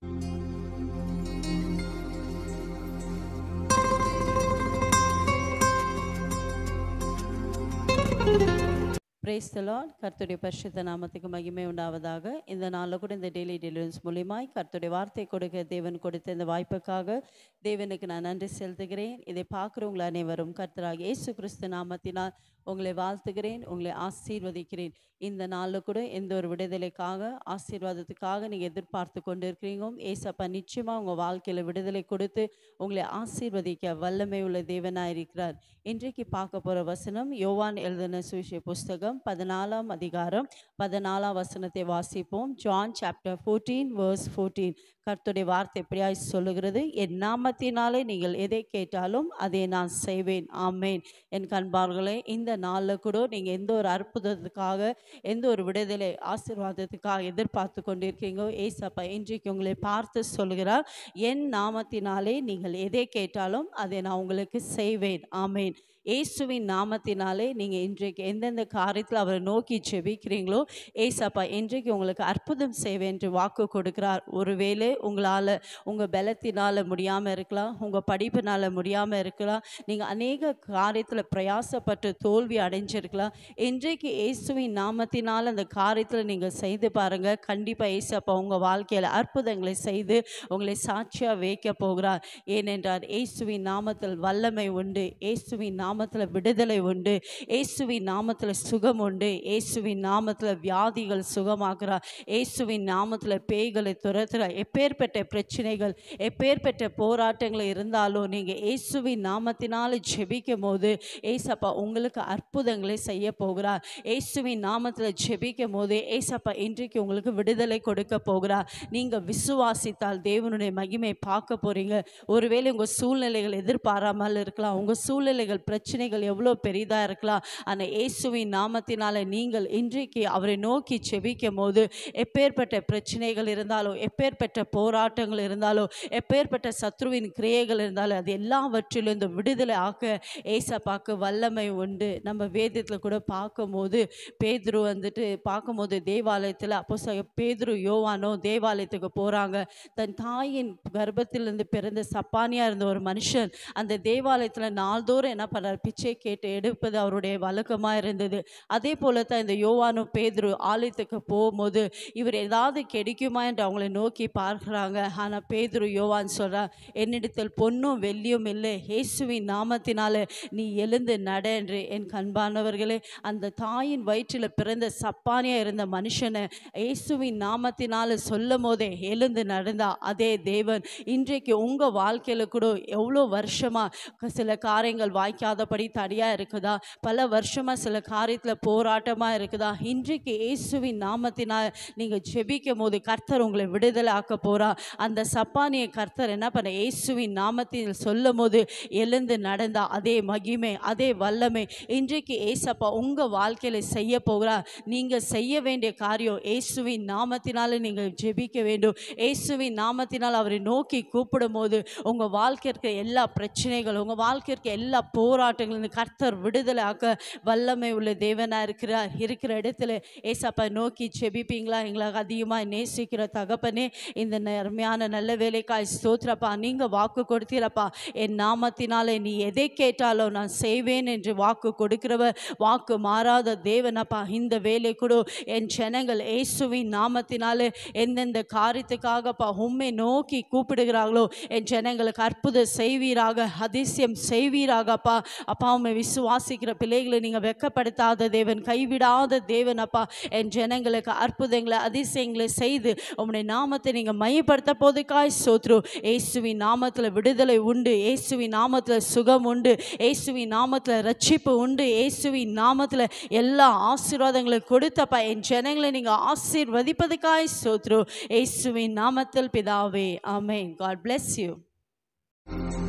Música Dalal கர்த்துடைய பரிசுத்த நாமத்துக்கு மகிமை உண்டாவதாக இந்த நாளில் கூட இந்த டெய்லி டெலிவரன்ஸ் மூலியமாய் கர்த்துடைய வார்த்தை கொடுக்க தேவன் கொடுத்த இந்த வாய்ப்புக்காக தேவனுக்கு நான் நன்றி செலுத்துகிறேன் இதை பார்க்குறவங்கள அனைவரும் கர்த்தராக இயேசு கிறிஸ்து நாமத்தினால் உங்களை வாழ்த்துகிறேன் உங்களை ஆசீர்வதிக்கிறேன் இந்த நாளில் கூட எந்த ஒரு விடுதலைக்காக ஆசீர்வாதத்துக்காக நீங்கள் எதிர்பார்த்து கொண்டு இருக்கிறீங்க ஏசப்பா நிச்சயமாக உங்கள் வாழ்க்கையில் விடுதலை கொடுத்து உங்களை ஆசீர்வதிக்க வல்லமை உள்ள தேவனாக இருக்கிறார் இன்றைக்கு பார்க்க போகிற வசனம் யோவான் எழுதின சுவிஷ புஸ்தகம் சுவிசேஷம் பதினாலாம் அதிகாரம் பதினாலாம் வசனத்தை வாசிப்போம் John chapter fourteen verse fourteen கர்த்துடைய வார்த்தை எப்படியாய் சொல்லுகிறது என் நாமத்தினாலே நீங்கள் எதை கேட்டாலும் அதை நான் செய்வேன் ஆமேன் என் கண்பார்களே இந்த நாளில் கூட நீங்கள் எந்த ஒரு அற்புதத்துக்காக எந்த ஒரு விடுதலை ஆசீர்வாதத்துக்காக எதிர்பார்த்து கொண்டிருக்கீங்க ஏசப்பா இன்றைக்கு உங்களை பார்த்து சொல்கிறார் என் நாமத்தினாலே நீங்கள் எதை கேட்டாலும் அதை நான் உங்களுக்கு செய்வேன் ஆமேன் இயேசுவின் நாமத்தினாலே நீங்கள் இன்றைக்கு எந்தெந்த காரியத்தில் அவரை நோக்கி செபிக்கிறீங்களோ ஏசப்பா இன்றைக்கு உங்களுக்கு அற்புதம் செய்வேன் என்று வாக்கு கொடுக்கிறார் ஒருவேளை உங்களால் உங்கள் பலத்தினால் முடியாமல் இருக்கலாம் உங்கள் படிப்பினால் முடியாமல் இருக்கலாம் நீங்கள் அநேக காரியத்தில் பிரயாசப்பட்டு தோல்வி அடைஞ்சிருக்கலாம் இன்றைக்கு இயேசுவின் நாமத்தினால் அந்த காரியத்தில் நீங்கள் செய்து பாருங்கள் கண்டிப்பாக ஏசப்பா உங்கள் வாழ்க்கையில் அற்புதங்களை செய்து உங்களை சாட்சியாக வைக்க போகிறார் ஏனென்றார் இயேசுவின் நாமத்தில் வல்லமை உண்டு இயேசுவின் நாம நாமத்தில் விடுதலை உண்டு இயேசுவின் நாமத்தில் சுகம் உண்டு இயேசுவின் நாமத்தில் வியாதிகள் சுகமாகிறார் இயேசுவின் நாமத்தில் பேய்களை துரத்துகிறார் எப்பேற்பட்ட பிரச்சனைகள் எப்பேற்பட்ட போராட்டங்கள் இருந்தாலும் நீங்கள் இயேசுவின் நாமத்தினால் ஜெபிக்கும் போது ஏசப்பா உங்களுக்கு அற்புதங்களை செய்ய போகிறார் இயேசுவின் நாமத்தில் ஜெபிக்கும் போது ஏசப்பா இன்றைக்கு உங்களுக்கு விடுதலை கொடுக்க போகிறார் நீங்கள் விசுவாசித்தால் தேவனுடைய மகிமை பார்க்க போகிறீங்க ஒருவேளை உங்கள் சூழ்நிலைகள் எதிர்பாராமல் இருக்கலாம் உங்கள் சூழ்நிலைகள் பிரச்சனை பிரச்சனைகள் எவ்வளோ பெரிதாக இருக்கலாம் அந்த இயேசுவின் நாமத்தினால் நீங்கள் இன்றைக்கு அவரை நோக்கி செபிக்கும் போது எப்பேற்பட்ட பிரச்சனைகள் இருந்தாலோ எப்பேற்பட்ட போராட்டங்கள் இருந்தாலோ எப்பேற்பட்ட சத்ருவின் கிரியைகள் இருந்தாலும் அது எல்லாவற்றிலும் இந்த விடுதலை ஆக்க பார்க்க வல்லமை உண்டு நம்ம வேதத்தில் கூட பார்க்கும்போது பேதுரு வந்துட்டு பார்க்கும்போது தேவாலயத்தில் அப்போ பேதுரு யோவானோ தேவாலயத்துக்கு போகிறாங்க தன் தாயின் கர்ப்பத்திலிருந்து பிறந்த சப்பானியாக இருந்த ஒரு மனுஷன் அந்த தேவாலயத்தில் நாள்தோறும் என்ன பண்ணார் பிச்சை கேட்டு எடுப்பது அவருடைய வழக்கமாக இருந்தது அதே போல தான் இந்த யோவானும் பேதுரு ஆலயத்துக்கு போகும்போது இவர் ஏதாவது கிடைக்குமா என்று அவங்களை நோக்கி பார்க்குறாங்க ஆனால் பேதுரு யோவான் சொல்கிறா என்னிடத்தில் பொண்ணும் வெள்ளியும் இல்லை இயேசுவின் நாமத்தினால நீ எழுந்து நட என்று என் கண்பானவர்களே அந்த தாயின் வயிற்றில் பிறந்த சப்பானியாக இருந்த மனுஷனை இயேசுவின் நாமத்தினால சொல்லும் போதே எழுந்து நடந்தா அதே தேவன் இன்றைக்கு உங்கள் வாழ்க்கையில் கூட எவ்வளோ வருஷமாக சில காரியங்கள் வாய்க்காத இல்லாதபடி தடியாக இருக்குதா பல வருஷமாக சில காரியத்தில் போராட்டமாக இருக்குதா இன்றைக்கு இயேசுவின் நாமத்தினால் நீங்கள் ஜெபிக்கும் போது கர்த்தர் உங்களை விடுதலை ஆக்க போகிறா அந்த சப்பானியை கர்த்தர் என்ன பண்ண இயேசுவின் நாமத்தில் சொல்லும் போது எழுந்து நடந்தா அதே மகிமை அதே வல்லமை இன்றைக்கு ஏசப்பா உங்கள் வாழ்க்கையில் செய்ய போகிறா நீங்கள் செய்ய வேண்டிய காரியம் இயேசுவின் நாமத்தினால நீங்கள் ஜெபிக்க வேண்டும் இயேசுவின் நாமத்தினால் அவரை நோக்கி கூப்பிடும் போது உங்கள் வாழ்க்கை இருக்க எல்லா பிரச்சனைகளும் உங்கள் வாழ்க்கை இருக்க எல்லா போராட்டம் போராட்டங்களிலிருந்து கர்த்தர் விடுதலாக்க வல்லமை உள்ள தேவனாக இருக்கிறார் இருக்கிற இடத்துல ஏசப்பா நோக்கி செபிப்பீங்களா எங்களுக்கு அதிகமாக நேசிக்கிற தகப்பனே இந்த நேர்மையான நல்ல வேலைக்காய் ஸ்தோத்திரப்பா நீங்கள் வாக்கு கொடுத்தீரப்பா என் நாமத்தினாலே நீ எதை கேட்டாலும் நான் செய்வேன் என்று வாக்கு கொடுக்கிறவ வாக்கு மாறாத தேவனப்பா இந்த வேலை கூட என் ஜனங்கள் ஏசுவின் நாமத்தினாலே எந்தெந்த காரியத்துக்காகப்பா உண்மை நோக்கி கூப்பிடுகிறார்களோ என் ஜனங்களுக்கு அற்புதம் செய்வீராக அதிசயம் செய்வீராகப்பா அப்பா உண்மை விசுவாசிக்கிற பிள்ளைகளை நீங்கள் வெக்கப்படுத்தாத தேவன் கைவிடாத தேவன் அப்பா என் ஜனங்களுக்கு அற்புதங்களை அதிசயங்களை செய்து உம்முடைய நாமத்தை நீங்கள் மையப்படுத்த போதுக்காய் சோத்ரு ஏசுவின் நாமத்தில் விடுதலை உண்டு ஏசுவின் நாமத்தில் சுகம் உண்டு ஏசுவின் நாமத்தில் ரட்சிப்பு உண்டு ஏசுவின் நாமத்தில் எல்லா ஆசீர்வாதங்களும் கொடுத்தப்பா என் ஜனங்களை நீங்கள் ஆசீர்வதிப்பதுக்காய் சோத்ரு ஏசுவின் நாமத்தில் பிதாவே ஆமேன் காட் பிளெஸ் யூ